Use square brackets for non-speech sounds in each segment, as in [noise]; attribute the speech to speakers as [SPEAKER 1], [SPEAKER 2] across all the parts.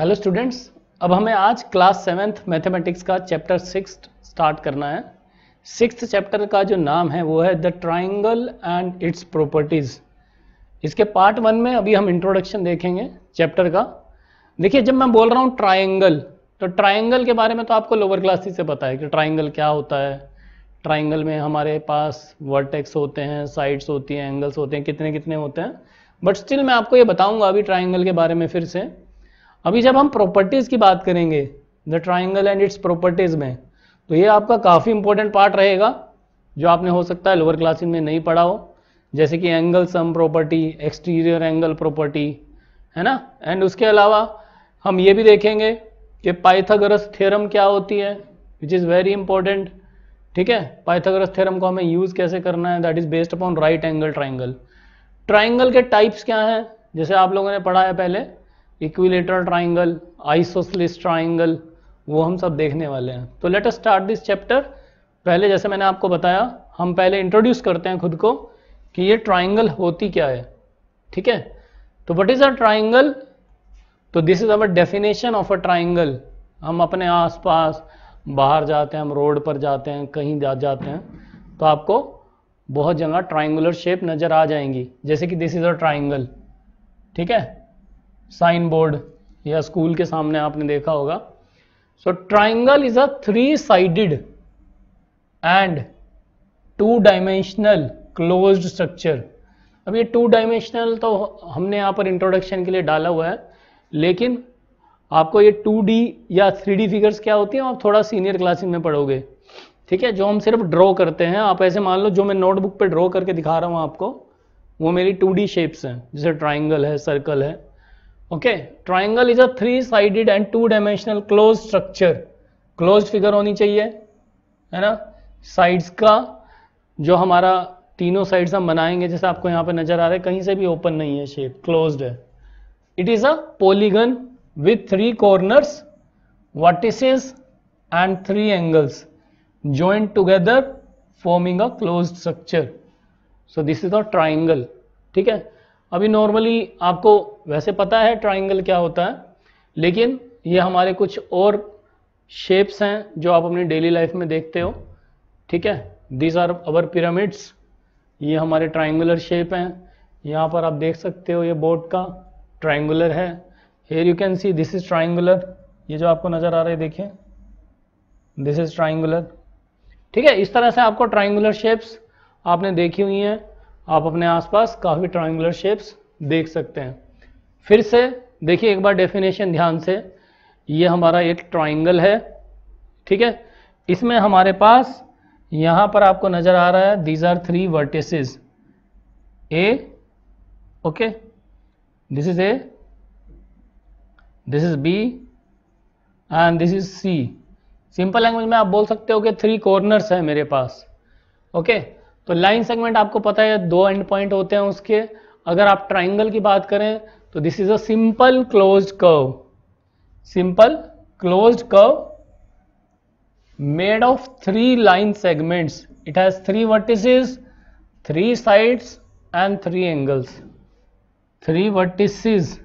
[SPEAKER 1] Hello students अब हमें आज क्लास सेवेंथ मैथमेटिक्स का चैप्टर सिक्स स्टार्ट करना है सिक्स चैप्टर का जो नाम है वो है the triangle and its properties इसके पार्ट वन में अभी हम इंट्रोडक्शन देखेंगे चैप्टर का देखिए जब मैं बोल रहा हूँ ट्राइंगल तो ट्राइंगल के बारे में तो आपको लोअर क्लासेस से पता है कि ट्राइंगल क्या होता है ट्राइंगल में हमारे पास वर्टेक्स होते हैं साइड्स होती हैं एंगल्स होते हैं कितने कितने होते हैं बट स्टिल मैं आपको ये बताऊंगा अभी ट्राइंगल के बारे में फिर से अभी जब हम प्रॉपर्टीज़ की बात करेंगे the triangle and its properties में तो ये आपका काफ़ी इंपॉर्टेंट पार्ट रहेगा जो आपने हो सकता है लोअर क्लासेज में नहीं पढ़ा हो जैसे कि angle sum property exterior angle property है ना एंड उसके अलावा हम ये भी देखेंगे कि पाइथागोरस थ्योरम क्या होती है विच इज़ वेरी इंपॉर्टेंट ठीक है पाइथागोरस थ्योरम को हमें यूज़ कैसे करना है that is based upon right angle triangle triangle के टाइप्स क्या हैं जैसे आप लोगों ने पढ़ा है पहले इक्विलेटरल ट्राइंगल आइसोसलिस ट्राइंगल वो हम सब देखने वाले हैं तो let us start this chapter पहले जैसे मैंने आपको बताया हम पहले इंट्रोड्यूस करते हैं खुद को कि ये ट्राइंगल होती क्या है ठीक है तो वट इज़ अ ट्राइंगल तो this is our definition of a triangle हम अपने आसपास बाहर जाते हैं हम रोड पर जाते हैं कहीं जा जाते हैं तो आपको बहुत जगह ट्राइंगुलर शेप नज़र आ जाएंगी जैसे कि दिस इज़ अ ट्राइंगल ठीक है साइन बोर्ड या स्कूल के सामने आपने देखा होगा so triangle is a three sided and two dimensional closed structure अब ये टू डायमेंशनल तो हमने यहाँ पर इंट्रोडक्शन के लिए डाला हुआ है लेकिन आपको ये 2D या 3D फिगर्स क्या होती हैं आप थोड़ा सीनियर क्लासेस में पढ़ोगे ठीक है जो हम सिर्फ ड्रॉ करते हैं आप ऐसे मान लो जो मैं नोटबुक पे ड्रॉ करके दिखा रहा हूँ आपको वो मेरी 2D शेप्स हैं जैसे ट्राइंगल है सर्कल है okay triangle is a three sided and two dimensional close structure close figure होनी चाहिए है ना साइड्स का जो हमारा तीनों साइड्स हम बनाएंगे जैसे आपको यहां पर नजर आ रहा है कहीं से भी ओपन नहीं है शेप क्लोज है it is a polygon with three corners what vertices and three angles joint together forming a close structure so this is a triangle ठीक है अभी नॉर्मली आपको वैसे पता है ट्राइंगल क्या होता है लेकिन ये हमारे कुछ और शेप्स हैं जो आप अपनी डेली लाइफ में देखते हो ठीक है दीज आर अवर पिरामिड्स ये हमारे ट्राइंगुलर शेप हैं यहाँ पर आप देख सकते हो ये बोर्ड का ट्राइंगुलर है here you can see this is triangular ये जो आपको नज़र आ रहा है देखें दिस इज ट्राइंगुलर ठीक है इस तरह से आपको ट्राइंगुलर शेप्स आपने देखी हुई हैं आप अपने आसपास काफ़ी ट्राइंगुलर शेप्स देख सकते हैं फिर से देखिए एक बार डेफिनेशन ध्यान से ये हमारा एक ट्राइंगल है ठीक है इसमें हमारे पास यहाँ पर आपको नज़र आ रहा है these are three vertices A okay this is A this is B and this is C simple language में आप बोल सकते हो कि थ्री कॉर्नर्स है मेरे पास ओके okay? तो लाइन सेगमेंट आपको पता है दो एंड पॉइंट होते हैं उसके अगर आप ट्राइंगल की बात करें तो this is a simple close curve simple close curve made of three line segments it has three vertices three sides and three angles three vertices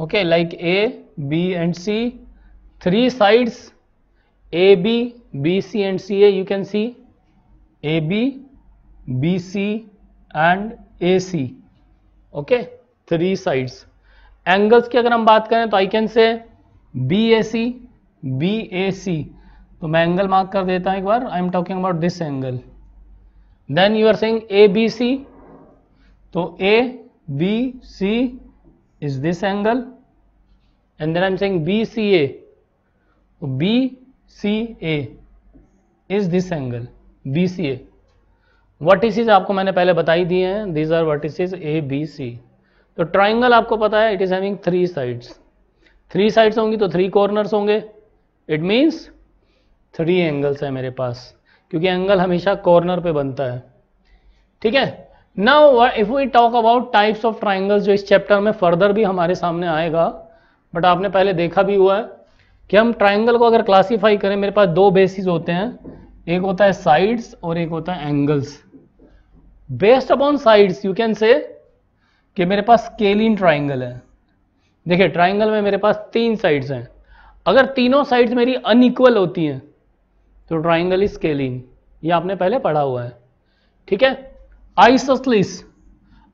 [SPEAKER 1] okay like A B and C three sides A B B C and C A you can see A B BC and AC. Okay, three sides. Angles की अगर हम बात करें तो I can say B A C B A सी तो मैं angle mark कर देता हूं एक बार I am talking about this angle then you are saying A B C तो A B C is this angle and then I am saying B C A B C A is this angle B C A vertices आपको मैंने पहले बताई दिए हैं these are vertices A B C तो triangle आपको पता है it is having three sides three sides होंगी तो थ्री कॉर्नर्स होंगे इट मीन्स थ्री एंगल्स है मेरे पास क्योंकि एंगल हमेशा कॉर्नर पे बनता है ठीक है now if we talk about types of triangles जो इस चैप्टर में फर्दर भी हमारे सामने आएगा बट आपने पहले देखा भी हुआ है कि हम ट्राइंगल को अगर क्लासीफाई करें मेरे पास दो बेसिस होते हैं एक होता है साइड्स और एक होता है angles based upon sides you can say कि मेरे पास स्केलिन ट्राइंगल है देखिए ट्राइंगल में मेरे पास तीन साइड्स हैं अगर तीनों साइड्स मेरी अनइक्वल होती हैं तो ट्राइंगल इज स्केलिन ये आपने पहले पढ़ा हुआ है ठीक है आइसोसलिस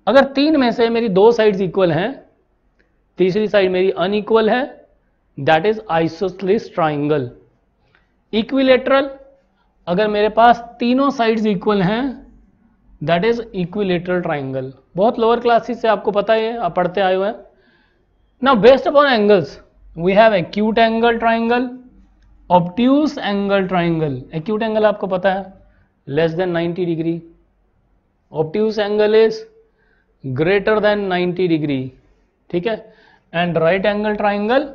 [SPEAKER 1] अगर तीन में से मेरी दो साइड्स इक्वल हैं तीसरी साइड मेरी अनइक्वल है that is isosceles triangle equilateral अगर मेरे पास तीनों साइड्स इक्वल हैं दैट इज इक्विलेटरल ट्राइंगल बहुत लोअर क्लासेस से आपको पता ही है आप पढ़ते आए हुए हैं ना based upon angles we have acute angle triangle obtuse angle triangle acute angle आपको पता है less than 90 degree obtuse angle is greater than 90 degree ठीक है and right angle triangle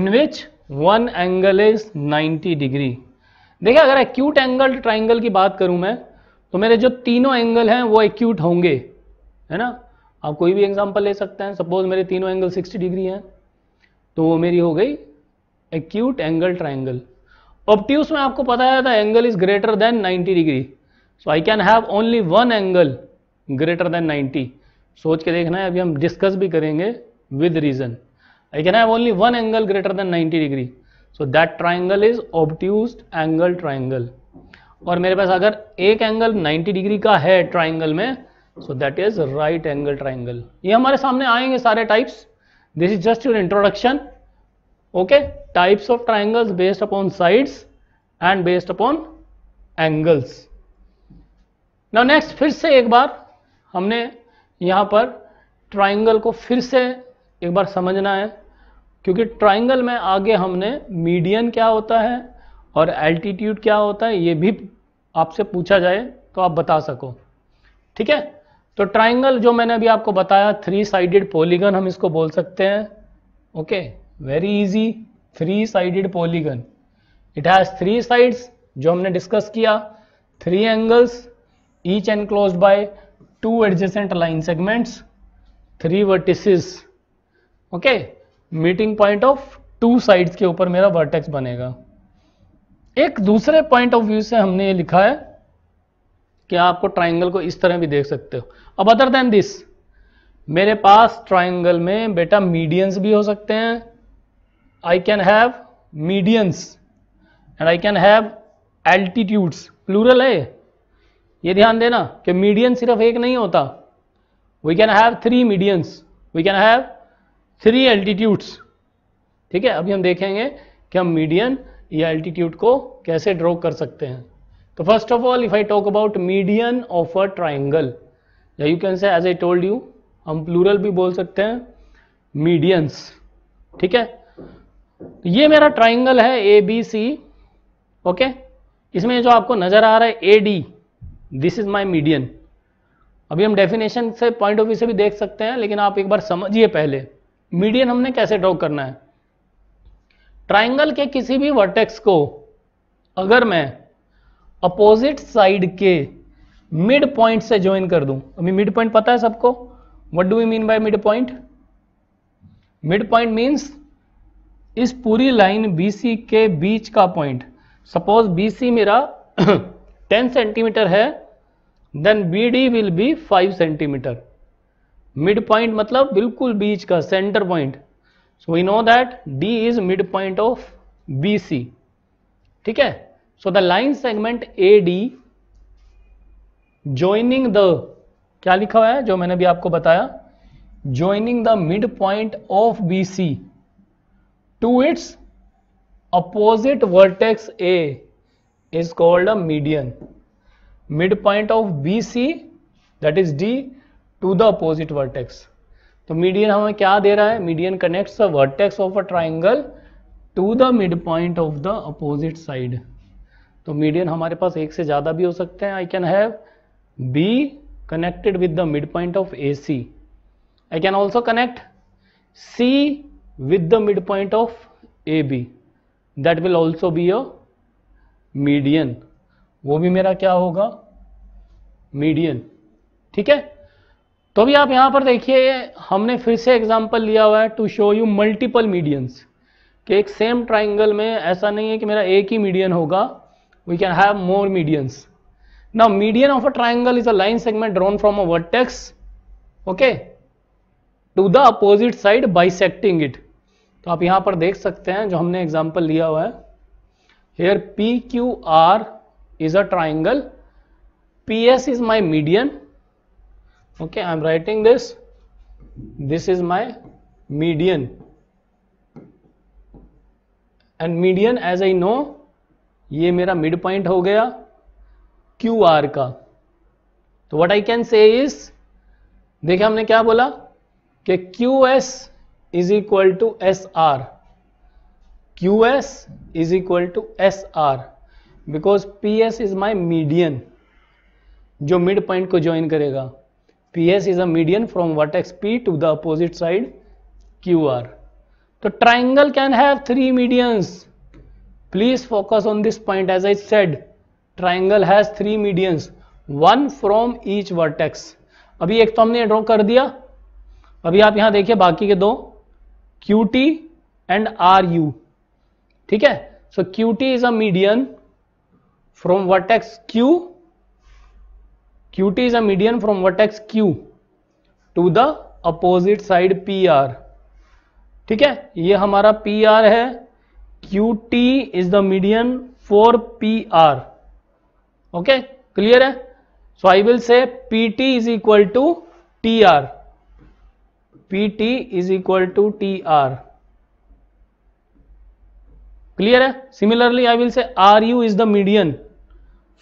[SPEAKER 1] in which one angle is 90 degree देखिए अगर acute angle triangle की बात करूं मैं तो मेरे जो तीनों एंगल हैं वो एक्यूट होंगे है ना आप कोई भी एग्जांपल ले सकते हैं सपोज मेरे तीनों एंगल 60 डिग्री हैं तो वो मेरी हो गई एक्यूट एंगल ट्राइंगल ऑप्ट्यूस में आपको पता था angle is greater than 90 degree so I can have only one angle greater than 90 सोच के देखना है अभी हम डिस्कस भी करेंगे with reason I can have only one angle greater than ninety degree so that triangle is obtuse angle triangle और मेरे पास अगर एक एंगल 90 डिग्री का है ट्राइंगल में so that is right angle triangle ये हमारे सामने आएंगे सारे types this is just your introduction okay types of triangles based upon sides and based upon angles now next फिर से एक बार हमने यहां पर ट्राइंगल को फिर से एक बार समझना है क्योंकि ट्राइंगल में आगे हमने मीडियन क्या होता है और एल्टीट्यूड क्या होता है ये भी आपसे पूछा जाए तो आप बता सको ठीक है तो ट्राइंगल जो मैंने अभी आपको बताया थ्री साइडेड पॉलीगन हम इसको बोल सकते हैं okay very easy three sided polygon it has three sides जो हमने डिस्कस किया three angles each enclose by two adjacent line segments three vertices okay meeting point of two sides के ऊपर मेरा वर्टेक्स बनेगा एक दूसरे पॉइंट ऑफ व्यू से हमने ये लिखा है कि आपको ट्राइंगल को इस तरह भी देख सकते हो अब अदर देन दिस मेरे पास ट्राइंगल में बेटा मीडियंस भी हो सकते हैं I can have medians and I can have altitudes plural है ये ध्यान देना कि मीडियन सिर्फ एक नहीं होता we can have three medians we can have three altitudes ठीक है अभी हम देखेंगे कि हम मीडियन या एल्टीट्यूड को कैसे ड्रॉ कर सकते हैं तो first of all if I talk about median of a triangle या you can say as I told you हम प्लूरल भी बोल सकते हैं मीडियंस ठीक है ये मेरा ट्राइंगल है ए बी सी ओके इसमें जो आपको नजर आ रहा है A D this is my median अभी हम डेफिनेशन से पॉइंट ऑफ व्यू से भी देख सकते हैं लेकिन आप एक बार समझिए पहले मीडियन हमने कैसे ड्रॉ करना है ट्राइंगल के किसी भी वर्टेक्स को अगर मैं अपोजिट साइड के मिड पॉइंट से ज्वाइन कर दूं अभी मिड पॉइंट पता है सबको what do we mean by mid point mid point means इस पूरी लाइन BC के बीच का पॉइंट सपोज BC मेरा 10 [coughs] सेंटीमीटर है then D will be 5 centimetre mid point मतलब बिल्कुल बीच का centre point so we know that D is mid point of B C ठीक है so the line segment A D joining the क्या लिखा हुआ है जो मैंने भी आपको बताया joining the mid point of B C to its opposite vertex A is called a median mid point of B C that is D to the opposite vertex तो मीडियन हमें क्या दे रहा है median connects the vertex of a triangle to the mid point of the opposite side तो median हमारे पास एक से ज़्यादा भी हो सकते हैं I can have B connected with the point of A C I can also connect C with the mid point of A B that will also be a median वो भी मेरा क्या होगा मीडियन ठीक है तो अभी आप यहां पर देखिए हमने फिर से एग्जाम्पल लिया हुआ है to show you multiple medians कि एक सेम ट्राइंगल में ऐसा नहीं है कि मेरा एक ही मीडियन होगा we can have more medians now median of a triangle is a line segment drawn from a vertex okay to the opposite side bisecting it तो आप यहां पर देख सकते हैं जो हमने एग्जाम्पल लिया हुआ है here P Q R is a triangle P S is my median okay i am writing this this is my median and median as I know ये मेरा मिड पॉइंट हो गया क्यू आर का तो what I can say is देखिए हमने क्या बोला कि Q S is equal to S R Q S is equal to S R because P S is my median जो मिड पॉइंट को ज्वाइन करेगा PS is a median from vertex P to the opposite side QR. So triangle can have three medians. Please focus on this point as I said. Triangle has three medians. One from each vertex. अभी एक तो हमने draw कर दिया अभी आप यहां देखिए बाकी के दो QT T and R U ठीक है सो QT T is a median from vertex Q qt is a median from vertex q to the opposite side pr ठीक है ये हमारा pr है qt is the median for pr okay clear है so I will say pt is equal to tr pt is equal to tr clear है similarly I will say ru is the median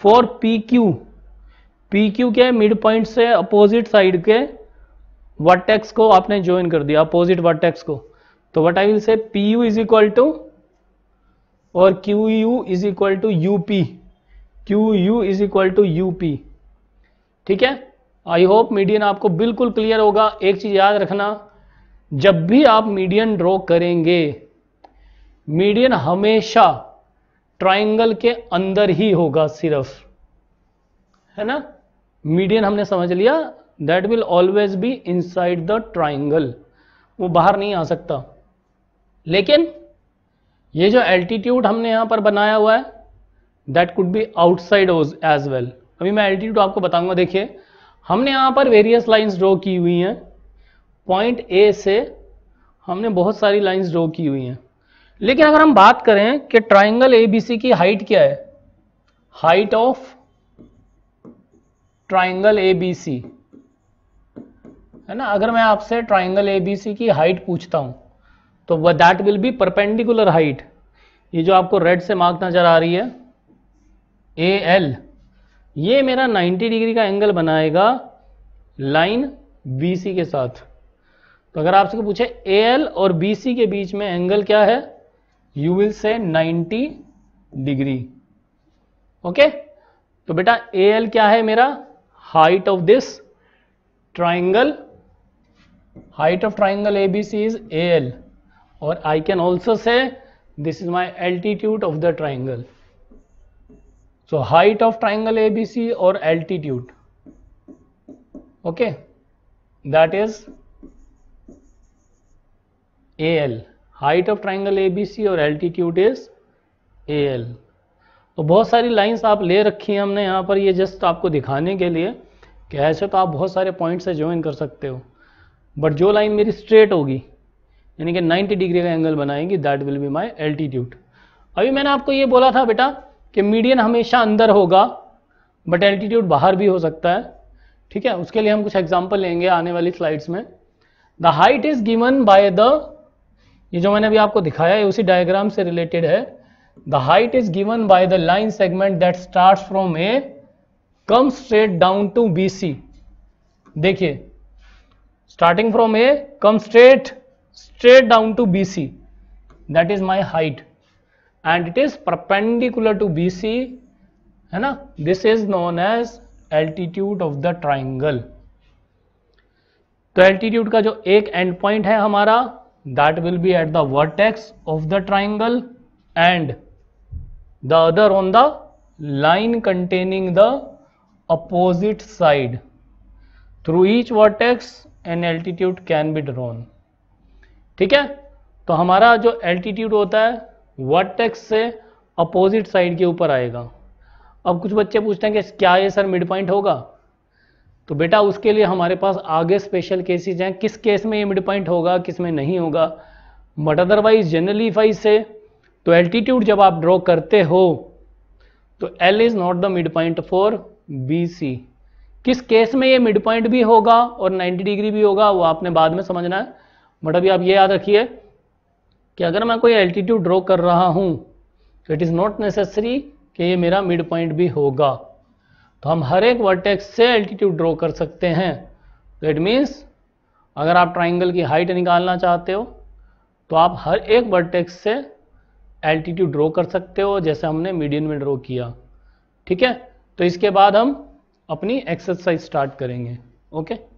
[SPEAKER 1] for pq P Q के mid point से opposite side के vertex को आपने join कर दिया opposite vertex को तो what I will say P U is equal to और Q U is equal to U P Q U is equal to U P ठीक है आई होप मीडियन आपको बिल्कुल क्लियर होगा एक चीज याद रखना जब भी आप मीडियन ड्रॉ करेंगे मीडियन हमेशा ट्राइंगल के अंदर ही होगा सिर्फ है ना मीडियन हमने समझ लिया that will always be inside the triangle वो बाहर नहीं आ सकता लेकिन ये जो एल्टीट्यूड हमने यहां पर बनाया हुआ है that could be outside as well अभी मैं एल्टीट्यूड आपको बताऊंगा देखिए हमने यहां पर वेरियस लाइंस ड्रॉ की हुई हैं पॉइंट ए से हमने बहुत सारी लाइंस ड्रॉ की हुई हैं लेकिन अगर हम बात करें कि ट्राइंगल एबीसी की हाइट क्या है height of triangle A B C है ना अगर मैं आपसे ट्राइंगल ए बी सी की हाइट पूछता हूं तो that will be perpendicular height ये जो आपको रेड से मार्क नजर आ रही है ए एल ये मेरा 90 डिग्री का एंगल बनाएगा लाइन बी सी के साथ तो अगर आपसे पूछे ए एल और बी सी के बीच में एंगल क्या है you will say 90 degree okay तो बेटा ए एल क्या है मेरा height of this triangle height of triangle ABC is AL or I can also say this is my altitude of the triangle. So height of triangle ABC or altitude okay that is AL height of triangle ABC or altitude is AL तो बहुत सारी lines आप ले रखी हैं हमने यहाँ पर ये जस्ट आपको दिखाने के लिए कि ऐसे तो आप बहुत सारे पॉइंट से ज्वाइन कर सकते हो बट जो लाइन मेरी स्ट्रेट होगी यानी कि 90 डिग्री का एंगल बनाएगी that will be my altitude अभी मैंने आपको ये बोला था बेटा कि मीडियन हमेशा अंदर होगा बट एल्टीट्यूड बाहर भी हो सकता है ठीक है उसके लिए हम कुछ एग्जाम्पल लेंगे आने वाली स्लाइड्स में the height is given by the ये जो मैंने अभी आपको दिखाया है उसी डायग्राम से रिलेटेड है the height is given by the line segment that starts from a comes straight down to bc देखिए starting from a comes straight straight down to bc that is my height and it is perpendicular to bc है ना this is known as altitude of the triangle तो altitude का जो एक end point है हमारा that will be at the vertex of the triangle and the other on the line containing the opposite side. Through each vertex an altitude can be drawn. ठीक है तो हमारा जो altitude होता है vertex से opposite side के ऊपर आएगा अब कुछ बच्चे पूछते हैं कि क्या ये सर मिड पॉइंट होगा तो बेटा उसके लिए हमारे पास आगे स्पेशल केसेज हैं किस केस में ये मिड पॉइंट होगा किस में नहीं होगा बट अदरवाइज जनरली फाइज से तो एल्टीट्यूड जब आप ड्रॉ करते हो तो L is not the mid point for B C किस केस में ये मिड पॉइंट भी होगा और 90 डिग्री भी होगा वो आपने बाद में समझना है बट अभी आप ये याद रखिए कि अगर मैं कोई एल्टीट्यूड ड्रॉ कर रहा हूँ तो इट इज़ नॉट नेसेसरी कि ये मेरा मिड पॉइंट भी होगा तो हम हर एक वर्टेक्स से एल्टीट्यूड ड्रॉ कर सकते हैं तो इट मीन्स अगर आप ट्राइंगल की हाइट निकालना चाहते हो तो आप हर एक वर्टेक्स से एल्टीट्यूड ड्रॉ कर सकते हो जैसे हमने मीडियन में ड्रॉ किया ठीक है तो इसके बाद हम अपनी एक्सरसाइज स्टार्ट करेंगे ओके